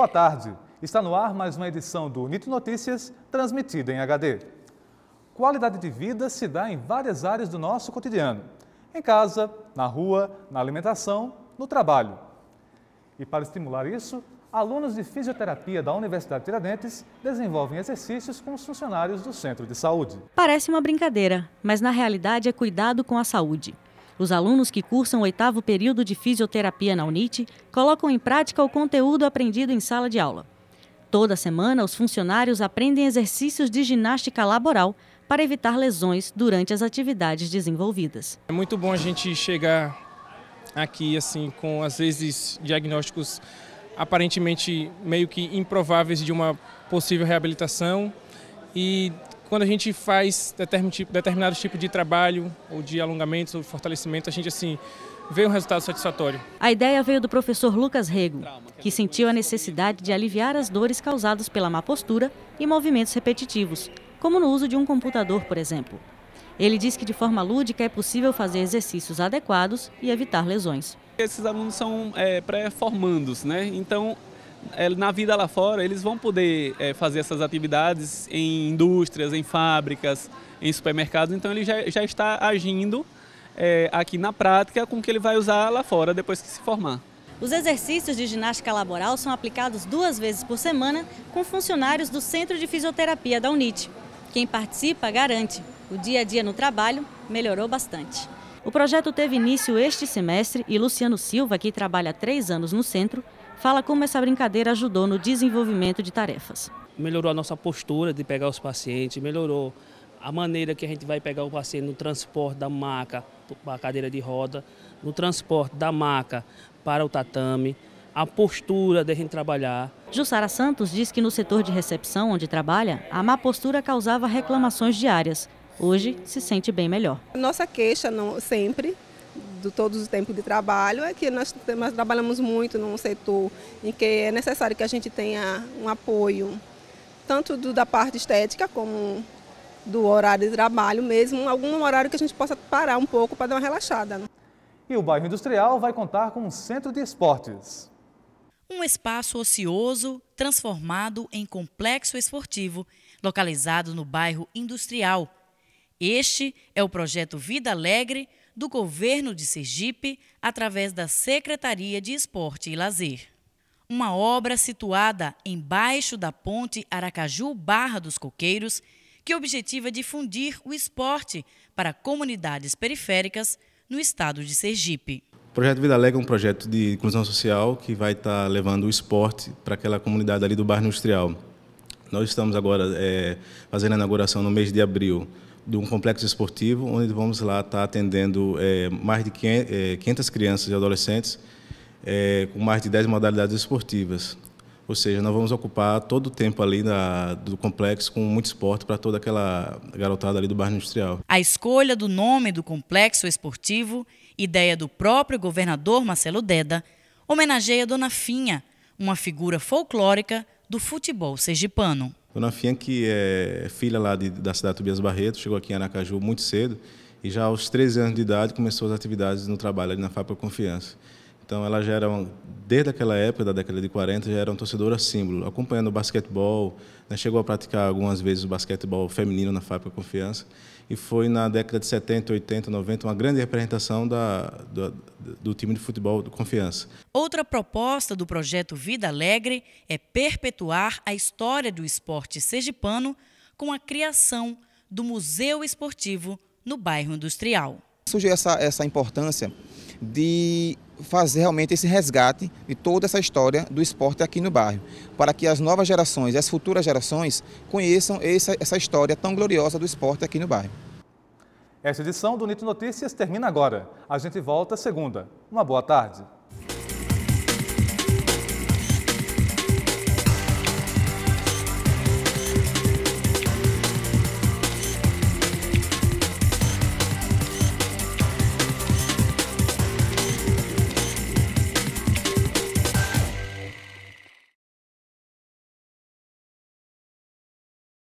Boa tarde. Está no ar mais uma edição do Nito Notícias, transmitida em HD. Qualidade de vida se dá em várias áreas do nosso cotidiano. Em casa, na rua, na alimentação, no trabalho. E para estimular isso, alunos de fisioterapia da Universidade Tiradentes desenvolvem exercícios com os funcionários do centro de saúde. Parece uma brincadeira, mas na realidade é cuidado com a saúde. Os alunos que cursam o oitavo período de fisioterapia na UNIT colocam em prática o conteúdo aprendido em sala de aula. Toda semana, os funcionários aprendem exercícios de ginástica laboral para evitar lesões durante as atividades desenvolvidas. É muito bom a gente chegar aqui assim com às vezes diagnósticos aparentemente meio que improváveis de uma possível reabilitação e quando a gente faz determinado tipo de trabalho, ou de alongamento, ou fortalecimento, a gente assim vê um resultado satisfatório. A ideia veio do professor Lucas Rego, que sentiu a necessidade de aliviar as dores causadas pela má postura e movimentos repetitivos, como no uso de um computador, por exemplo. Ele diz que de forma lúdica é possível fazer exercícios adequados e evitar lesões. Esses alunos são é, pré-formandos, né? Então é, na vida lá fora, eles vão poder é, fazer essas atividades em indústrias, em fábricas, em supermercados. Então, ele já, já está agindo é, aqui na prática com o que ele vai usar lá fora depois que se formar. Os exercícios de ginástica laboral são aplicados duas vezes por semana com funcionários do Centro de Fisioterapia da UNIT. Quem participa garante, o dia a dia no trabalho melhorou bastante. O projeto teve início este semestre e Luciano Silva, que trabalha três anos no centro, fala como essa brincadeira ajudou no desenvolvimento de tarefas. Melhorou a nossa postura de pegar os pacientes, melhorou a maneira que a gente vai pegar o paciente no transporte da maca para a cadeira de roda, no transporte da maca para o tatame, a postura da gente trabalhar. Jussara Santos diz que no setor de recepção onde trabalha, a má postura causava reclamações diárias. Hoje se sente bem melhor. Nossa queixa não, sempre do todos os tempos de trabalho é que nós, nós trabalhamos muito num setor em que é necessário que a gente tenha um apoio, tanto do, da parte estética como do horário de trabalho mesmo, algum horário que a gente possa parar um pouco para dar uma relaxada. Né? E o bairro industrial vai contar com um centro de esportes. Um espaço ocioso transformado em complexo esportivo, localizado no bairro industrial. Este é o projeto Vida Alegre, do governo de Sergipe através da Secretaria de Esporte e Lazer. Uma obra situada embaixo da ponte Aracaju Barra dos Coqueiros, que objetiva é difundir o esporte para comunidades periféricas no estado de Sergipe. O projeto Vida Alegre é um projeto de inclusão social que vai estar tá levando o esporte para aquela comunidade ali do bairro industrial. Nós estamos agora é, fazendo a inauguração no mês de abril de um complexo esportivo, onde vamos lá estar atendendo é, mais de 500 é, crianças e adolescentes é, com mais de 10 modalidades esportivas. Ou seja, nós vamos ocupar todo o tempo ali da, do complexo com muito esporte para toda aquela garotada ali do bairro industrial. A escolha do nome do complexo esportivo, ideia do próprio governador Marcelo Deda, homenageia Dona Finha, uma figura folclórica do futebol sergipano. Dona Fian, que é filha lá de, da cidade de Tobias Barreto, chegou aqui em Aracaju muito cedo e já aos 13 anos de idade começou as atividades no trabalho ali na Fábrica Confiança. Então, ela já era, uma, desde aquela época, da década de 40, já era uma torcedora símbolo, acompanhando o basquetebol, né, chegou a praticar algumas vezes o basquetebol feminino na Fábrica Confiança, e foi na década de 70, 80, 90 uma grande representação da, do, do time de futebol do Confiança. Outra proposta do projeto Vida Alegre é perpetuar a história do esporte sergipano com a criação do Museu Esportivo no bairro Industrial. Surgiu essa, essa importância de fazer realmente esse resgate de toda essa história do esporte aqui no bairro, para que as novas gerações e as futuras gerações conheçam essa, essa história tão gloriosa do esporte aqui no bairro. Esta edição do Nito Notícias termina agora. A gente volta segunda. Uma boa tarde.